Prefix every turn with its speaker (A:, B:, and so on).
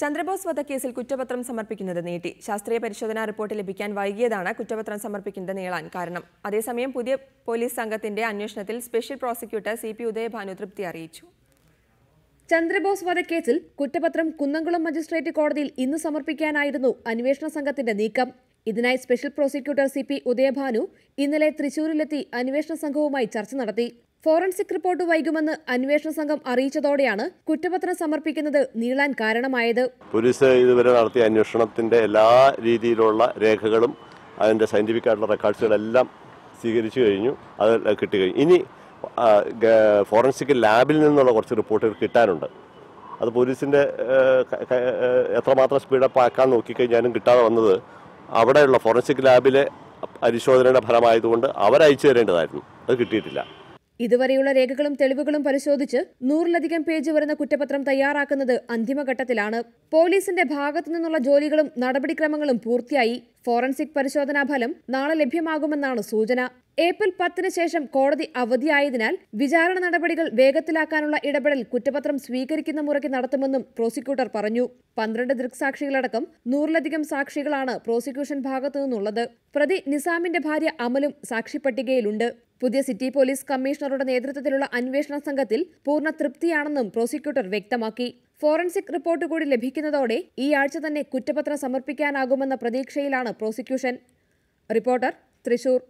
A: ചന്ദ്രബോസ് വധക്കേസിൽ കുറ്റപത്രം സമർപ്പിക്കുന്നത് നീട്ടി ശാസ്ത്രീയ പരിശോധനാ റിപ്പോർട്ട് ലഭിക്കാൻ വൈകിയതാണ് കുറ്റപത്രം സമർപ്പിക്കുന്നത് നീളാൻ കാരണം അതേസമയം പുതിയ പോലീസ് സംഘത്തിന്റെ അന്വേഷണത്തിൽ special prosecutor C P Udayabhanu തൃപ്തി അറിയിച്ചു
B: ചന്ദ്രബോസ് വധക്കേസിൽ കുറ്റപത്രം കുന്നംകുളം മജിസ്ട്രേറ്റ് കോടതിയിൽ ഇന്ന് സമർപ്പിക്കാനായിരുന്നു അന്വേഷണ സംഘത്തിന്റെ നീക്കം ഇതിനായി special prosecutor C P Udayabhanu ഇന്നലെ തൃശൂരിലെത്തി അന്വേഷണ സംഘവുമായി ചർച്ച നടത്തി ഫോറൻസിക് റിപ്പോർട്ട് വൈകുമെന്ന് അന്വേഷണ സംഘം അറിയിച്ചതോടെയാണ് കുറ്റപത്രം സമർപ്പിക്കുന്നത് നീളാൻ കാരണമായത്
C: പോലീസ് ഇതുവരെ നടത്തിയ അന്വേഷണത്തിന്റെ എല്ലാ രീതിയിലുള്ള രേഖകളും അതിന്റെ സയന്റിഫിക് ആയിട്ടുള്ള റെക്കോർഡ്സുകളെല്ലാം സ്വീകരിച്ചു കഴിഞ്ഞു അത് കിട്ടി കഴിഞ്ഞു ഇനി ഫോറൻസിക് ലാബിൽ നിന്നുള്ള കുറച്ച് റിപ്പോർട്ടുകൾ കിട്ടാനുണ്ട് അത് പോലീസിന്റെ എത്രമാത്രം സ്പീഡപ്പ് ആക്കാൻ നോക്കിക്കഴിഞ്ഞാലും കിട്ടാതെ വന്നത് അവിടെയുള്ള ഫോറൻസിക് ലാബിലെ പരിശോധനയുടെ ഫലമായതുകൊണ്ട് അവരയച്ചു തരേണ്ടതായിരുന്നു അത് കിട്ടിയിട്ടില്ല
B: ഇതുവരെയുള്ള രേഖകളും തെളിവുകളും പരിശോധിച്ച് നൂറിലധികം പേജ് വരുന്ന കുറ്റപത്രം തയ്യാറാക്കുന്നത് അന്തിമഘട്ടത്തിലാണ് പോലീസിന്റെ ഭാഗത്തു നിന്നുള്ള ജോലികളും നടപടിക്രമങ്ങളും പൂർത്തിയായി ഫോറൻസിക് പരിശോധനാ ഫലം നാളെ ലഭ്യമാകുമെന്നാണ് സൂചന ഏപ്രിൽ പത്തിന് ശേഷം കോടതി അവധിയായതിനാൽ വിചാരണ നടപടികൾ വേഗത്തിലാക്കാനുള്ള ഇടപെടൽ കുറ്റപത്രം സ്വീകരിക്കുന്ന മുറയ്ക്ക് നടത്തുമെന്നും പ്രോസിക്യൂട്ടർ പറഞ്ഞു പന്ത്രണ്ട് ദൃക്സാക്ഷികളടക്കം നൂറിലധികം സാക്ഷികളാണ് പ്രോസിക്യൂഷൻ ഭാഗത്തു നിന്നുള്ളത് പ്രതി നിസാമിന്റെ ഭാര്യ അമലും സാക്ഷിപ്പട്ടികയിലുണ്ട് പുതിയ സിറ്റി പോലീസ് കമ്മീഷണറുടെ നേതൃത്വത്തിലുള്ള അന്വേഷണ സംഘത്തിൽ പൂർണ്ണ തൃപ്തിയാണെന്നും പ്രോസിക്യൂട്ടർ വ്യക്തമാക്കി ഫോറൻസിക് റിപ്പോർട്ട് കൂടി ലഭിക്കുന്നതോടെ ഈ ആഴ്ച തന്നെ കുറ്റപത്രം സമർപ്പിക്കാനാകുമെന്ന പ്രതീക്ഷയിലാണ് പ്രോസിക്യൂഷൻ റിപ്പോർട്ടർ തൃശൂർ